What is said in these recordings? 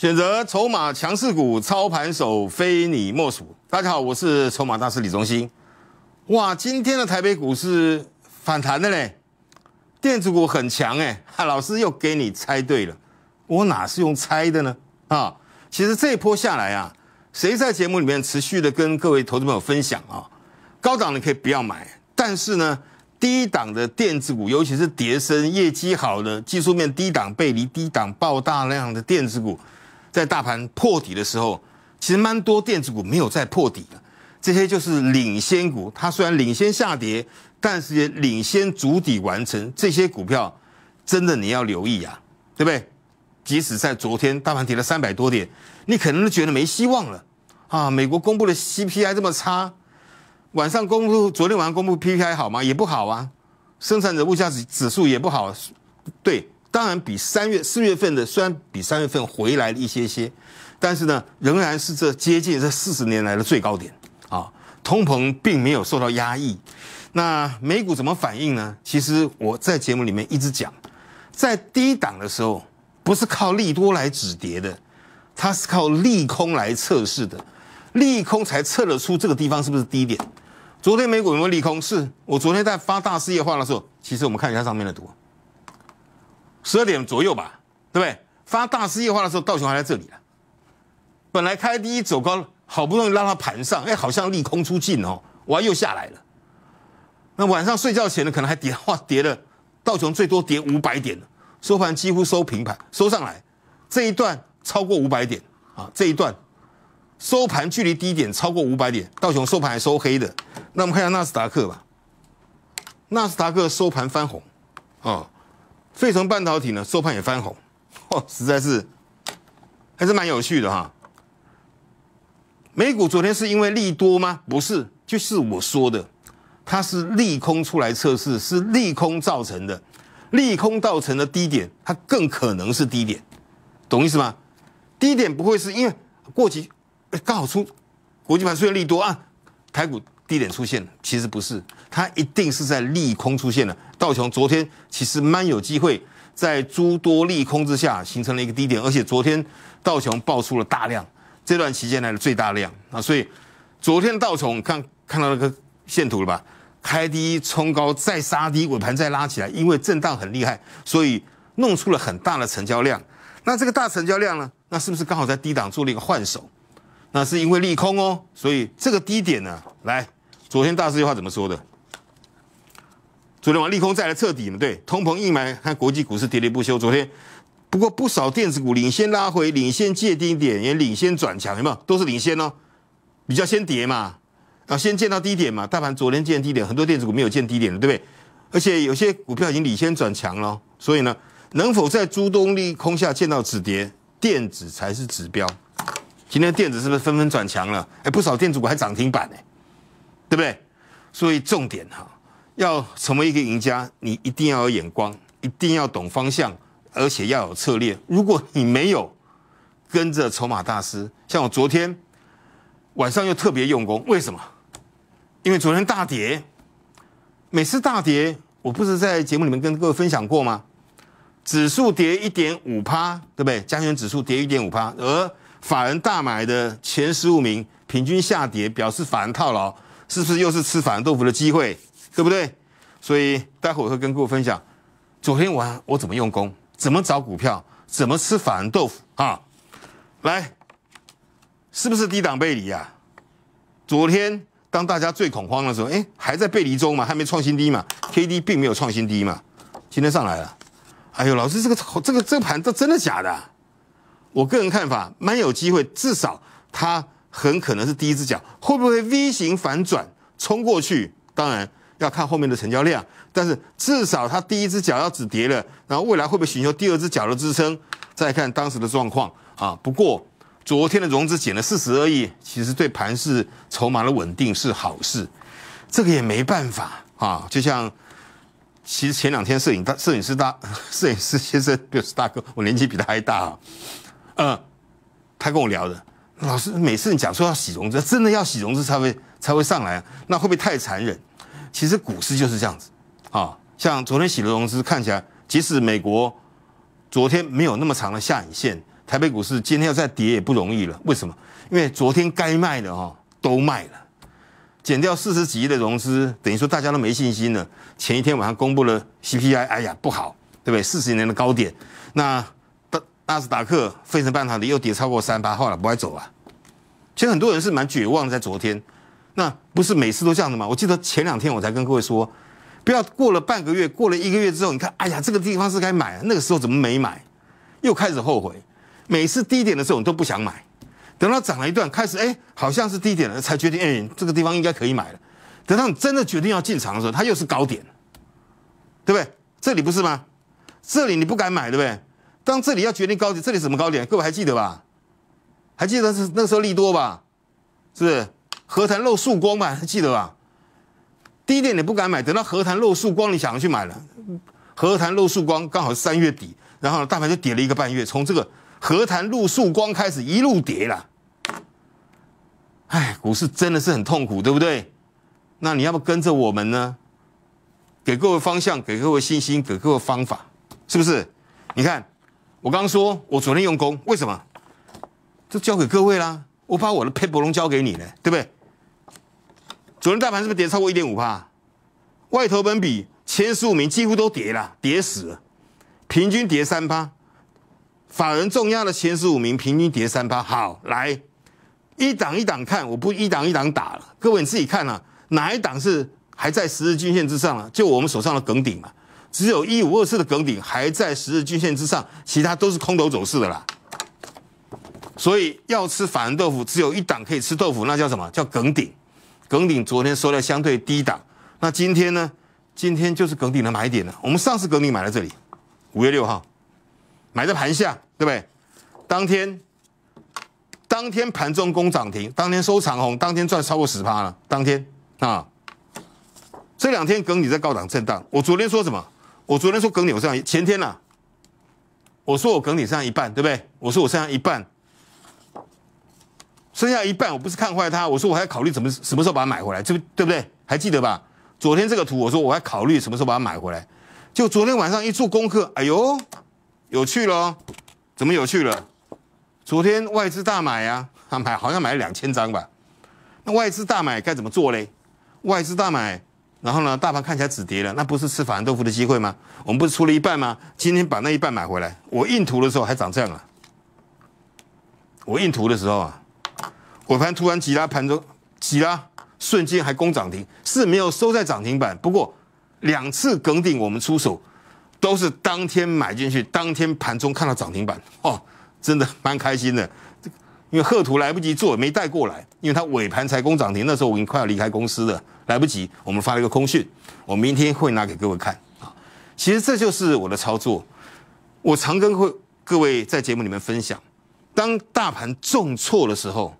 选择筹码强势股，操盘手非你莫属。大家好，我是筹码大师李忠兴。哇，今天的台北股市反弹的嘞，电子股很强哎。老师又给你猜对了，我哪是用猜的呢？啊，其实这一波下来啊，谁在节目里面持续的跟各位投资朋友分享啊？高档的可以不要买，但是呢，低档的电子股，尤其是叠升、业绩好的、技术面低档背离、低档爆大量的电子股。在大盘破底的时候，其实蛮多电子股没有再破底了。这些就是领先股，它虽然领先下跌，但是也领先主底完成。这些股票真的你要留意啊，对不对？即使在昨天大盘跌了三百多点，你可能都觉得没希望了啊。美国公布的 CPI 这么差，晚上公布昨天晚上公布 PPI 好吗？也不好啊，生产者物价指指数也不好，对。当然，比三月四月份的虽然比三月份回来了一些些，但是呢，仍然是这接近这四十年来的最高点啊。通膨并没有受到压抑，那美股怎么反应呢？其实我在节目里面一直讲，在低档的时候不是靠利多来止跌的，它是靠利空来测试的，利空才测得出这个地方是不是低点。昨天美股有没有利空？是，我昨天在发大事业化的时候，其实我们看一下上面的图。十二点左右吧，对不对？发大事业化的时候，道琼还在这里本来开低走高，好不容易拉到盘上，哎，好像利空出尽哦，完又下来了。那晚上睡觉前呢，可能还跌，哇，跌了道琼最多跌五百点，收盘几乎收平盘，收上来这一段超过五百点啊！这一段收盘距离低点超过五百点，道琼收盘还收黑的。那我们看一下纳斯达克吧，纳斯达克收盘翻红，啊。费城半导体呢，收盘也翻红，哦，实在是还是蛮有趣的哈。美股昨天是因为利多吗？不是，就是我说的，它是利空出来测试，是利空造成的，利空造成的低点，它更可能是低点，懂意思吗？低点不会是因为过期刚好出国际盘出现利多啊，台股低点出现，其实不是，它一定是在利空出现了。道琼昨天其实蛮有机会，在诸多利空之下形成了一个低点，而且昨天道琼爆出了大量，这段期间来的最大量啊，所以昨天道琼看看到那个线图了吧？开低冲高再杀低，尾盘再拉起来，因为震荡很厉害，所以弄出了很大的成交量。那这个大成交量呢？那是不是刚好在低档做了一个换手？那是因为利空哦，所以这个低点呢，来昨天大师有话怎么说的？昨天晚利空再来彻底嘛？对，通膨阴霾，看国际股市喋喋不休。昨天，不过不少电子股领先拉回，领先借低点，也领先转强，有没有？都是领先哦，比较先跌嘛，啊，先见到低点嘛。大盘昨天见低点，很多电子股没有见低点的，对不对？而且有些股票已经领先转强了，所以呢，能否在猪冬利空下见到止跌，电子才是指标。今天电子是不是纷纷转强了？哎，不少电子股还涨停板呢，对不对？所以重点哈。要成为一个赢家，你一定要有眼光，一定要懂方向，而且要有策略。如果你没有跟着筹码大师，像我昨天晚上又特别用功，为什么？因为昨天大跌，每次大跌，我不是在节目里面跟各位分享过吗？指数跌一点五趴，对不对？加权指数跌一点五趴，而法人大买的前十五名平均下跌，表示法人套牢，是不是又是吃法人豆腐的机会？对不对？所以待会我会跟各位分享，昨天我我怎么用功，怎么找股票，怎么吃法兰豆腐啊？来，是不是低档背离呀？昨天当大家最恐慌的时候，哎，还在背离中嘛，还没创新低嘛，K D 并没有创新低嘛，今天上来了。哎呦，老师这个这个这个盘，这真的假的？我个人看法，蛮有机会，至少它很可能是第一只脚，会不会 V 型反转冲过去？当然。要看后面的成交量，但是至少它第一只脚要止跌了，然后未来会不会寻求第二只脚的支撑，再看当时的状况啊。不过昨天的融资减了四十二亿，其实对盘市筹码的稳定是好事，这个也没办法啊。就像其实前两天摄影大摄影师大摄影师先生就是大哥，我年纪比他还大啊，嗯，他跟我聊的老师，每次你讲说要洗融资，真的要洗融资才会才会上来啊，那会不会太残忍？其实股市就是这样子，啊，像昨天喜德融资看起来，即使美国昨天没有那么长的下影线，台北股市今天要再跌也不容易了。为什么？因为昨天该卖的哈都卖了，减掉四十几亿的融资，等于说大家都没信心了。前一天晚上公布了 CPI，哎呀不好，对不对？四十年的高点，那纳纳斯达克、费城半导体又跌超过三八，坏了，不爱走啊。其实很多人是蛮绝望在昨天。那不是每次都这样的吗？我记得前两天我才跟各位说，不要过了半个月，过了一个月之后，你看，哎呀，这个地方是该买，那个时候怎么没买？又开始后悔。每次低点的时候，你都不想买，等到涨了一段，开始哎，好像是低点了，才决定哎，这个地方应该可以买了。等到你真的决定要进场的时候，它又是高点，对不对？这里不是吗？这里你不敢买，对不对？当这里要决定高点，这里什么高点？各位还记得吧？还记得是那个时候利多吧？是不是？何谈露曙光吧？记得吧？低点你不敢买，等到何谈露曙光，你想要去买了？何谈露曙光？刚好是三月底，然后大盘就跌了一个半月，从这个何谈露曙光开始一路跌了。哎，股市真的是很痛苦，对不对？那你要不跟着我们呢？给各位方向，给各位信心，给各位方法，是不是？你看，我刚刚说我昨天用功，为什么？就交给各位啦，我把我的佩伯龙交给你了，对不对？昨天大盘是不是跌超过一点五帕？外投本比前十五名几乎都跌了，跌死，了，平均跌三趴。法人重压的前十五名平均跌三趴。好，来一档一档看，我不一档一档打了，各位你自己看啊，哪一档是还在十日均线之上啊？就我们手上的梗顶嘛，只有一五二四的梗顶还在十日均线之上，其他都是空头走势的啦。所以要吃法人豆腐，只有一档可以吃豆腐，那叫什么？叫梗顶。耿鼎昨天收在相对低档，那今天呢？今天就是耿鼎的买点了。我们上次耿鼎买在这里，五月六号，买在盘下，对不对？当天，当天盘中攻涨停，当天收长红，当天赚超过十趴了。当天啊，这两天梗鼎在高档震荡。我昨天说什么？我昨天说梗这上，前天啊，我说我梗顶上一半，对不对？我说我上一半。剩下一半，我不是看坏它，我说我还考虑怎么什么时候把它买回来，这对不对？还记得吧？昨天这个图，我说我还考虑什么时候把它买回来。就昨天晚上一做功课，哎呦，有趣了！怎么有趣了？昨天外资大买呀，安排好像买了两千张吧。那外资大买该怎么做嘞？外资大买，然后呢，大盘看起来止跌了，那不是吃法兰豆腐的机会吗？我们不是出了一半吗？今天把那一半买回来。我印图的时候还长这样了。我印图的时候啊。尾盘突然急拉，盘中急拉，瞬间还攻涨停，是没有收在涨停板。不过两次梗顶，我们出手都是当天买进去，当天盘中看到涨停板，哦，真的蛮开心的。因为贺图来不及做，没带过来，因为他尾盘才攻涨停，那时候我已经快要离开公司了，来不及。我们发了一个空讯，我明天会拿给各位看啊。其实这就是我的操作，我常跟会各位在节目里面分享，当大盘重挫的时候。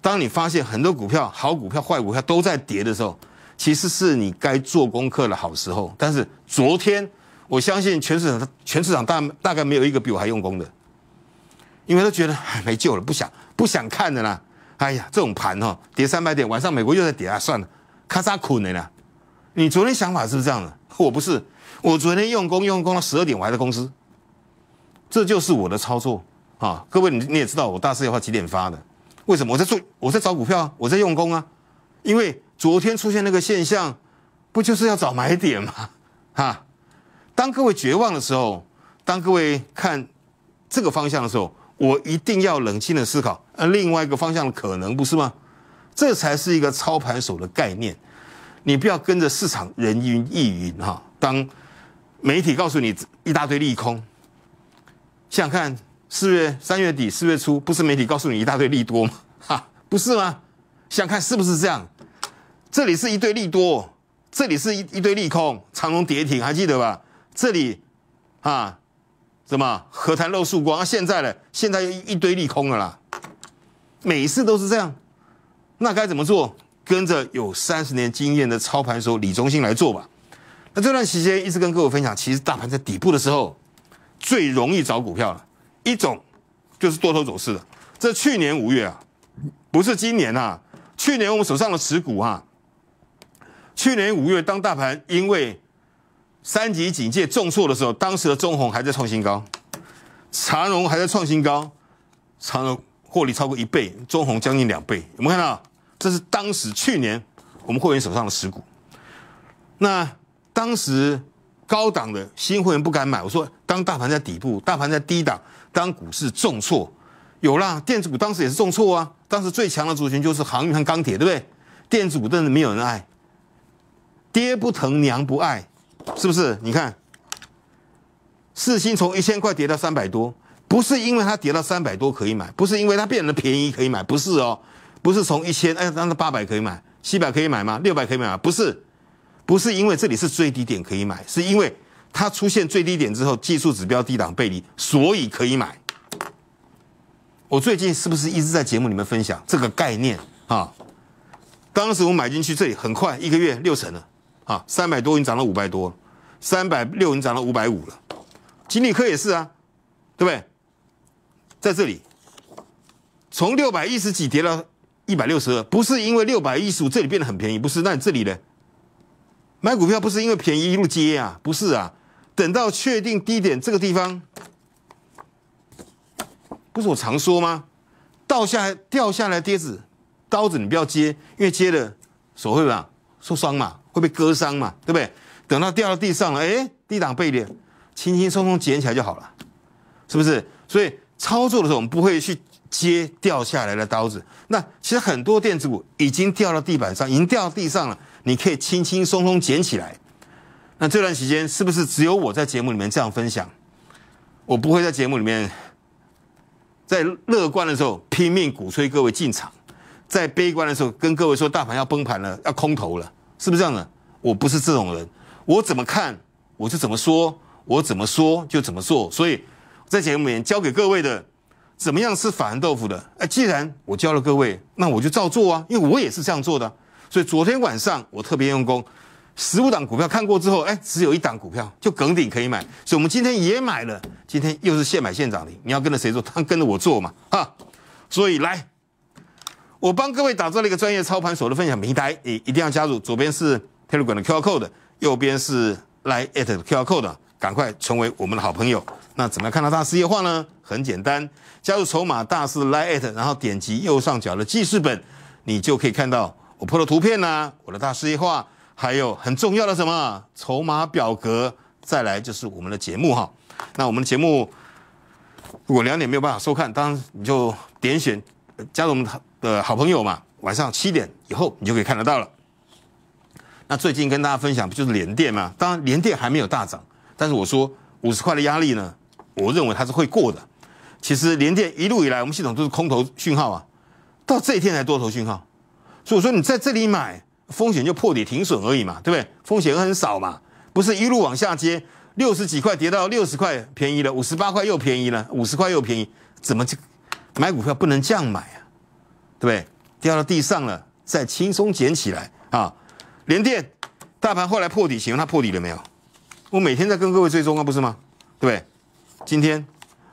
当你发现很多股票好股票、坏股票都在跌的时候，其实是你该做功课的好时候。但是昨天，我相信全市场全市场大大概没有一个比我还用功的，因为都觉得哎没救了，不想不想看的啦。哎呀，这种盘哈，跌三百点，晚上美国又在跌啊，算了，咔嚓捆的啦。你昨天想法是不是这样的？我不是，我昨天用功用功到十二点，我还在公司，这就是我的操作啊。各位，你你也知道我大事业化几点发的。为什么我在做？我在找股票，啊，我在用功啊！因为昨天出现那个现象，不就是要找买点吗？哈！当各位绝望的时候，当各位看这个方向的时候，我一定要冷静的思考，呃，另外一个方向可能不是吗？这才是一个操盘手的概念，你不要跟着市场人云亦云哈！当媒体告诉你一大堆利空，想想看。四月三月底四月初，不是媒体告诉你一大堆利多吗？哈，不是吗？想看是不是这样？这里是一堆利多，这里是一一堆利空，长龙跌停，还记得吧？这里啊，怎么何谈露曙光？现在呢？现在又一堆利空了啦！每一次都是这样，那该怎么做？跟着有三十年经验的操盘手李忠兴来做吧。那这段期间一直跟各位分享，其实大盘在底部的时候最容易找股票了。一种就是多头走势的，这去年五月啊，不是今年啊，去年我们手上的持股啊，去年五月当大盘因为三级警戒重挫的时候，当时的中红还在创新高，茶荣还在创新高，茶荣获利超过一倍，中红将近两倍，有没有看到？这是当时去年我们会员手上的持股。那当时高档的新会员不敢买，我说当大盘在底部，大盘在低档。当股市重挫，有啦，电子股当时也是重挫啊。当时最强的族群就是航运和钢铁，对不对？电子股真的没有人爱，爹不疼娘不爱，是不是？你看，四星从一千块跌到三百多，不是因为它跌到三百多可以买，不是因为它变得便宜可以买，不是哦，不是从一千哎，当时八百可以买，七百可以买吗？六百可以买吗？不是，不是因为这里是最低点可以买，是因为。它出现最低点之后，技术指标低档背离，所以可以买。我最近是不是一直在节目里面分享这个概念啊？当时我买进去这里，很快一个月六成了啊，三百多经涨了五百多，三百六经涨了五百五了。锦鲤科也是啊，对不对？在这里，从六百一十几跌到一百六十，二，不是因为六百一十五这里变得很便宜，不是？那你这里呢？买股票不是因为便宜一路接啊，不是啊？等到确定低点这个地方，不是我常说吗？倒下来掉下来的子刀子，你不要接，因为接了手会嘛受伤嘛，会被割伤嘛，对不对？等到掉到地上了，哎，低档被跌，轻轻松松捡起来就好了，是不是？所以操作的时候我们不会去接掉下来的刀子。那其实很多电子股已经掉到地板上，已经掉到地上了，你可以轻轻松松捡起来。那这段时间是不是只有我在节目里面这样分享？我不会在节目里面在乐观的时候拼命鼓吹各位进场，在悲观的时候跟各位说大盘要崩盘了，要空头了，是不是这样的？我不是这种人，我怎么看我就怎么说，我怎么说就怎么做。所以在节目里面教给各位的怎么样吃法兰豆腐的，哎，既然我教了各位，那我就照做啊，因为我也是这样做的。所以昨天晚上我特别用功。十五档股票看过之后，哎，只有一档股票就梗顶可以买，所以我们今天也买了。今天又是现买现涨停，你要跟着谁做？他跟着我做嘛，哈。所以来，我帮各位打造了一个专业操盘手的分享平台，你一定要加入。左边是 telegram 的 Q R code，右边是 lie at 的 Q R code，赶快成为我们的好朋友。那怎么样看到大师的话呢？很简单，加入筹码大师 lie at，然后点击右上角的记事本，你就可以看到我破的图片啦，我的大师的话。还有很重要的什么筹码表格，再来就是我们的节目哈。那我们的节目，如果两点没有办法收看，当然你就点选加入我们的好朋友嘛。晚上七点以后你就可以看得到了。那最近跟大家分享不就是联电嘛，当然联电还没有大涨，但是我说五十块的压力呢，我认为它是会过的。其实联电一路以来我们系统都是空头讯号啊，到这一天才多头讯号，所以我说你在这里买。风险就破底停损而已嘛，对不对？风险很少嘛，不是一路往下跌，六十几块跌到六十块便宜了，五十八块又便宜了，五十块又便宜，怎么就买股票不能这样买啊？对不对？掉到地上了再轻松捡起来啊！连电大盘后来破底，请问它破底了没有？我每天在跟各位追踪啊，不是吗？对不对？今天，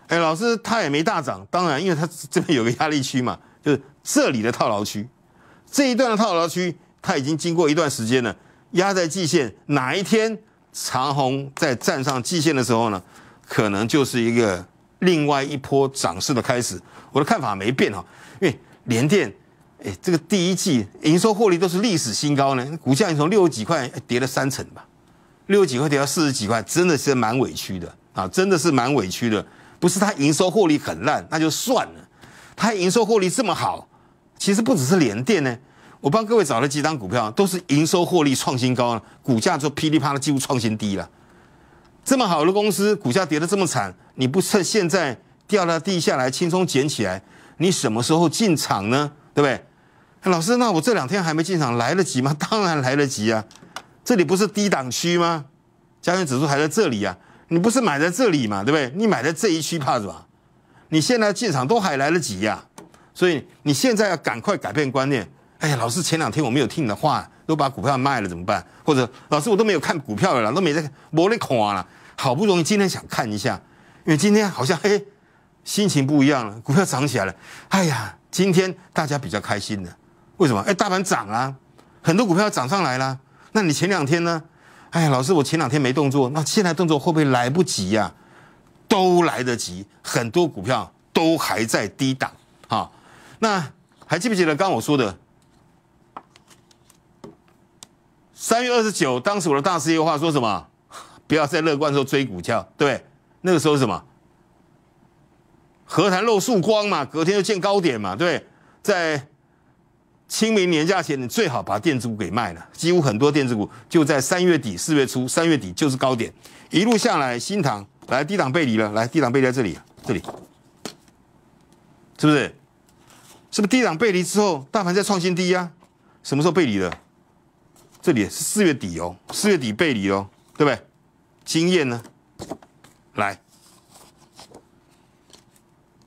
哎，老师它也没大涨，当然因为它这边有个压力区嘛，就是这里的套牢区，这一段的套牢区。它已经经过一段时间了，压在季线，哪一天长虹在站上季线的时候呢，可能就是一个另外一波涨势的开始。我的看法没变哈，因为联电，哎，这个第一季营收获利都是历史新高呢，股价也从六十几块跌了三成吧，六十几块跌到四十几块，真的是蛮委屈的啊，真的是蛮委屈的。不是它营收获利很烂那就算了，它营收获利这么好，其实不只是联电呢。我帮各位找了几张股票，都是营收获利创新高了，股价就噼里啪啦几乎创新低了。这么好的公司，股价跌得这么惨，你不趁现在掉到地下来轻松捡起来，你什么时候进场呢？对不对？老师，那我这两天还没进场，来得及吗？当然来得及啊，这里不是低档区吗？加权指数还在这里啊，你不是买在这里嘛？对不对？你买在这一区怕什么？你现在进场都还来得及呀，所以你现在要赶快改变观念。哎呀，老师，前两天我没有听你的话，都把股票卖了，怎么办？或者老师，我都没有看股票了，都没在没在看了。好不容易今天想看一下，因为今天好像嘿，心情不一样了，股票涨起来了。哎呀，今天大家比较开心的，为什么？哎，大盘涨啊，很多股票涨上来了。那你前两天呢？哎呀，老师，我前两天没动作，那现在动作会不会来不及呀？都来得及，很多股票都还在低档啊。那还记不记得刚我说的？三月二十九，当时我的大师业的话说什么？不要再乐观的时候追股票，对，那个时候什么？何谈露曙光嘛？隔天就见高点嘛？对，在清明年假前，你最好把电子股给卖了。几乎很多电子股就在三月底、四月初，三月底就是高点，一路下来，新塘来低档背离了，来低档背离在这里，这里，是不是？是不是低档背离之后，大盘在创新低呀？什么时候背离的？这里是四月底哦，四月底背离哦，对不对？经验呢？来，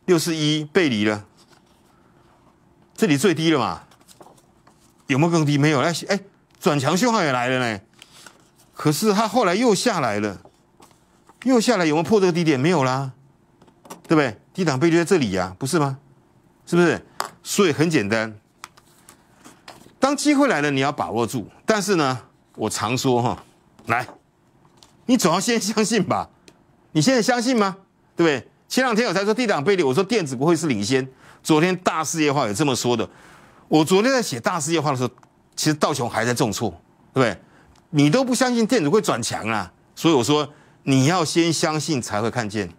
六四一背离了，这里最低了嘛？有没有更低？没有啦，哎，转强信号也来了呢。可是它后来又下来了，又下来有没有破这个低点？没有啦，对不对？低档背离在这里呀，不是吗？是不是？所以很简单，当机会来了，你要把握住。但是呢，我常说哈，来，你总要先相信吧？你现在相信吗？对不对？前两天我才说地量背离，我说电子不会是领先。昨天大事业化有这么说的。我昨天在写大事业化的时候，其实道琼还在重挫，对不对？你都不相信电子会转强啊，所以我说你要先相信才会看见。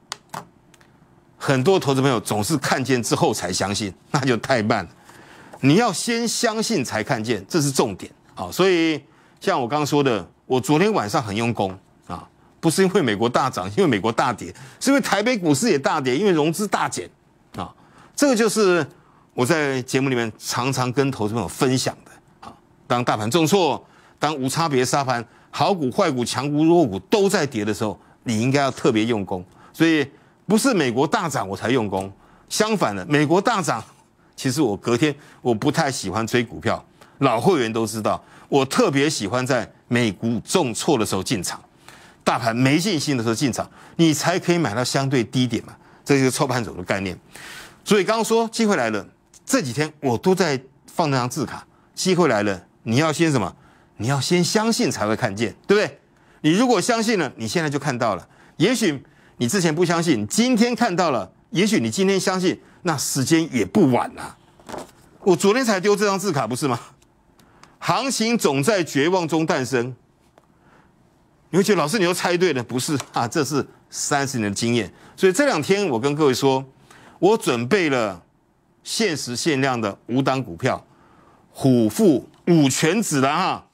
很多投资朋友总是看见之后才相信，那就太慢了。你要先相信才看见，这是重点。好，所以像我刚刚说的，我昨天晚上很用功啊，不是因为美国大涨，因为美国大跌，是因为台北股市也大跌，因为融资大减啊。这个就是我在节目里面常常跟投资朋友分享的啊。当大盘重挫，当无差别杀盘，好股、坏股、强股、弱股都在跌的时候，你应该要特别用功。所以不是美国大涨我才用功，相反的，美国大涨，其实我隔天我不太喜欢追股票。老会员都知道，我特别喜欢在美股重挫的时候进场，大盘没信心的时候进场，你才可以买到相对低点嘛。这就是操盘手的概念。所以刚刚说机会来了，这几天我都在放那张字卡。机会来了，你要先什么？你要先相信才会看见，对不对？你如果相信了，你现在就看到了。也许你之前不相信，今天看到了，也许你今天相信，那时间也不晚啦。我昨天才丢这张字卡，不是吗？行情总在绝望中诞生，你会觉得老师，你又猜对了，不是 啊？这是三十年的经验，所以这两天我跟各位说，我准备了限时限量的五档股票，虎父五犬子的哈，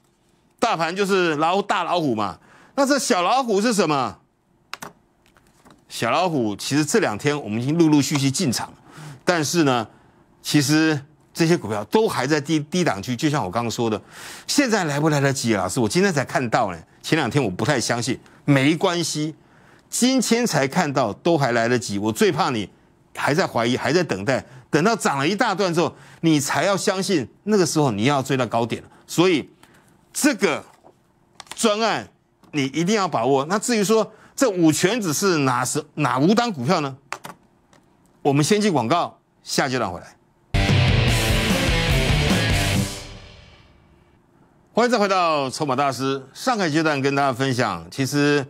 大盘就是老虎大老虎嘛，那这小老虎是什么？小老虎其实这两天我们已经陆陆续续进场，但是呢，其实。这些股票都还在低低档区，就像我刚刚说的，现在来不来得及？老师，我今天才看到呢。前两天我不太相信，没关系，今天才看到，都还来得及。我最怕你还在怀疑，还在等待，等到涨了一大段之后，你才要相信。那个时候你要追到高点所以这个专案你一定要把握。那至于说这五全子是哪是哪五档股票呢？我们先进广告，下阶段回来。欢迎再回到筹码大师。上个阶段跟大家分享，其实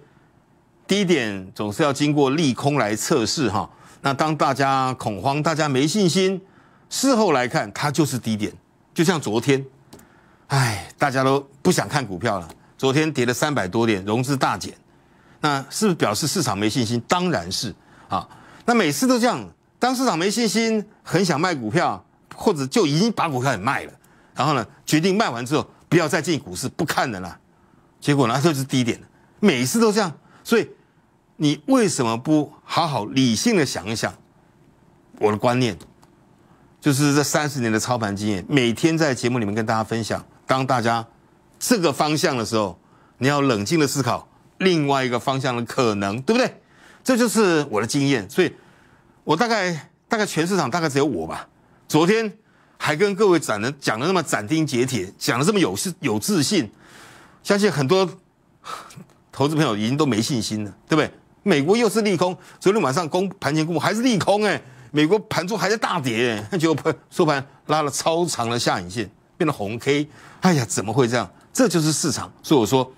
低点总是要经过利空来测试哈。那当大家恐慌，大家没信心，事后来看，它就是低点。就像昨天，哎，大家都不想看股票了。昨天跌了三百多点，融资大减，那是不是表示市场没信心？当然是啊。那每次都这样，当市场没信心，很想卖股票，或者就已经把股票给卖了，然后呢，决定卖完之后。不要再进股市，不看的啦。结果呢，就是低点每次都这样。所以，你为什么不好好理性的想一想？我的观念就是这三十年的操盘经验，每天在节目里面跟大家分享。当大家这个方向的时候，你要冷静的思考另外一个方向的可能，对不对？这就是我的经验。所以，我大概大概全市场大概只有我吧。昨天。还跟各位讲的讲的那么斩钉截铁，讲的这么有是有自信，相信很多投资朋友已经都没信心了，对不对？美国又是利空，昨天晚上公盘前公布还是利空哎，美国盘中还在大跌，结果盘收盘拉了超长的下影线，变成红 K。哎呀，怎么会这样？这就是市场。所以我说，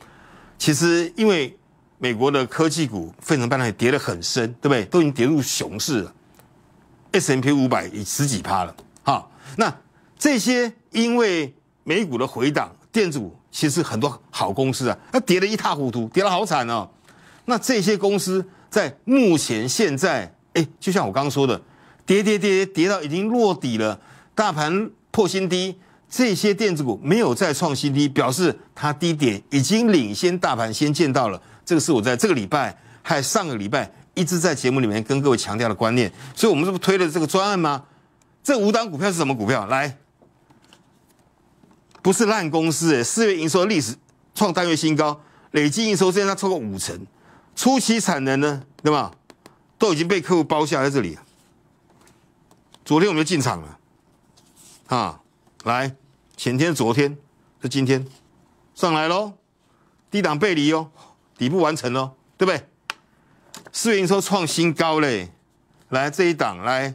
其实因为美国的科技股非常导体跌得很深，对不对？都已经跌入熊市了，S M P 五百已十几趴了。那这些因为美股的回档，电子股其实很多好公司啊，它跌得一塌糊涂，跌得好惨哦。那这些公司在目前现在，哎，就像我刚刚说的，跌跌跌跌到已经落底了，大盘破新低，这些电子股没有再创新低，表示它低点已经领先大盘先见到了。这个是我在这个礼拜还上个礼拜一直在节目里面跟各位强调的观念，所以我们这不推了这个专案吗？这五档股票是什么股票？来，不是烂公司哎！四月营收历史创单月新高，累计营收现在超过五成，初期产能呢？对吧？都已经被客户包下在这里。昨天我们就进场了，啊，来，前天、昨天是今天，上来喽，低档背离哦，底部完成了，对不对？四月营收创新高嘞！来这一档，来。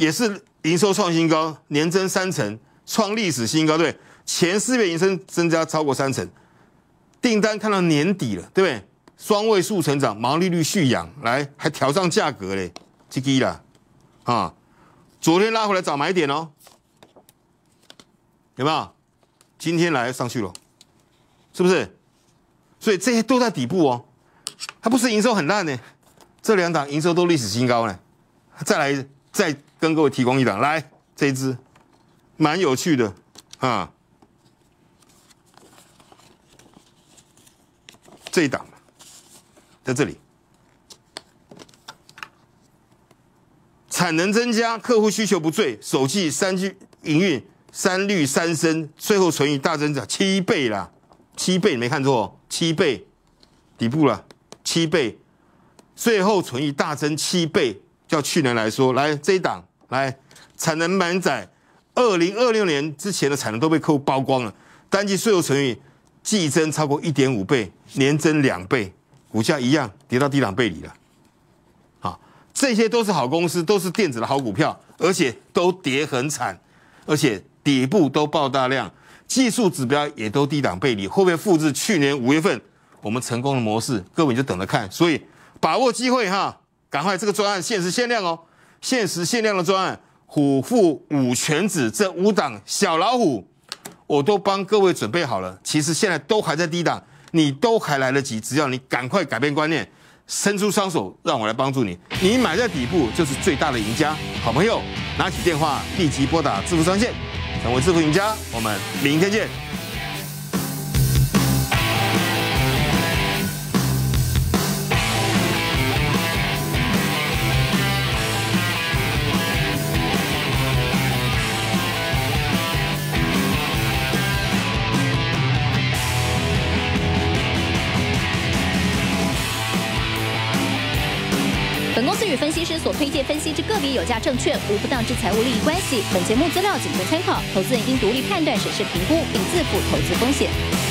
也是营收创新高，年增三成，创历史新高。对，前四月营收增加超过三成，订单看到年底了，对不对？双位数成长，毛利率续扬，来还调上价格嘞，积极啦，啊！昨天拉回来找买点哦，有没有？今天来上去了，是不是？所以这些都在底部哦，它不是营收很烂呢，这两档营收都历史新高呢，再来一次。再跟各位提供一档，来这一支，蛮有趣的啊，这一档，在这里，产能增加，客户需求不坠，首季三季营运三率三升，最后存余大增长七倍啦，七倍你没看错，七倍底部了，七倍最后存余大增七倍。叫去年来说，来这一档来产能满载，二零二六年之前的产能都被客户包光了。单季税后存利季增超过一点五倍，年增两倍，股价一样跌到低档背离了。好，这些都是好公司，都是电子的好股票，而且都跌很惨，而且底部都爆大量，技术指标也都低档背离。后面复制去年五月份我们成功的模式，各位就等着看。所以把握机会哈。赶快，这个专案限时限量哦！限时限量的专案，虎父五犬子这五档小老虎，我都帮各位准备好了。其实现在都还在低档，你都还来得及，只要你赶快改变观念，伸出双手，让我来帮助你。你买在底部就是最大的赢家，好朋友，拿起电话立即拨打致富专线，成为致富赢家。我们明天见。推荐分析之个别有价证券无不当之财务利益关系。本节目资料仅供参考，投资人应独立判断、审视评估，并自负投资风险。